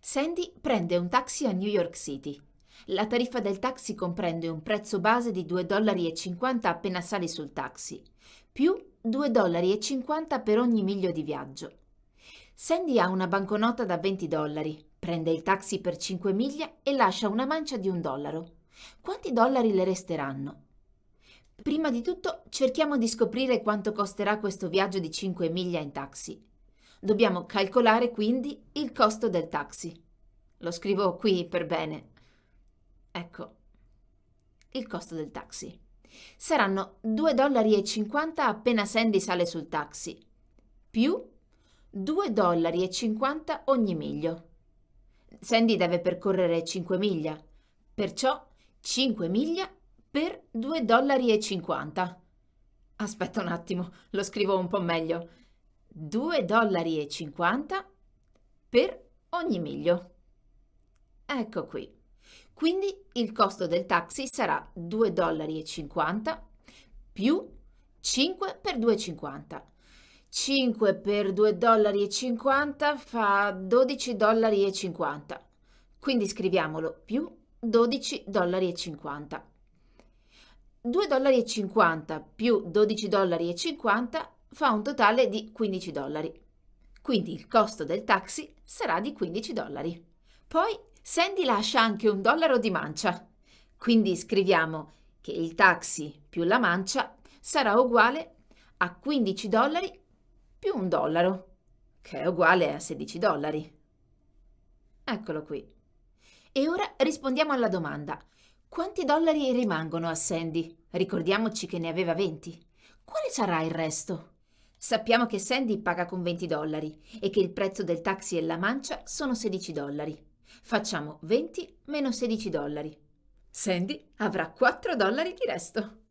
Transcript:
Sandy prende un taxi a New York City. La tariffa del taxi comprende un prezzo base di 2,50 dollari appena sali sul taxi, più 2,50 dollari per ogni miglio di viaggio. Sandy ha una banconota da 20 dollari, prende il taxi per 5 miglia e lascia una mancia di un dollaro. Quanti dollari le resteranno? Prima di tutto cerchiamo di scoprire quanto costerà questo viaggio di 5 miglia in taxi. Dobbiamo calcolare quindi il costo del taxi. Lo scrivo qui per bene. Ecco, il costo del taxi. Saranno 2,50 dollari appena Sandy sale sul taxi, più 2,50 dollari ogni miglio. Sandy deve percorrere 5 miglia, perciò 5 miglia per 2,50 dollari. Aspetta un attimo, lo scrivo un po' meglio. 2,50 dollari per ogni miglio. Ecco qui. Quindi il costo del taxi sarà 2,50 dollari più 5 per 2,50. 5 per 2,50 dollari fa 12,50 dollari Quindi scriviamolo più 12,50 dollari 2,50 dollari più 12,50 dollari fa un totale di 15 dollari. Quindi il costo del taxi sarà di 15 dollari. Poi Sandy lascia anche un dollaro di mancia. Quindi scriviamo che il taxi più la mancia sarà uguale a 15 dollari più un dollaro, che è uguale a 16 dollari. Eccolo qui. E ora rispondiamo alla domanda. Quanti dollari rimangono a Sandy? Ricordiamoci che ne aveva 20. Quale sarà il resto? Sappiamo che Sandy paga con 20 dollari e che il prezzo del taxi e la mancia sono 16 dollari. Facciamo 20 meno 16 dollari. Sandy avrà 4 dollari di resto.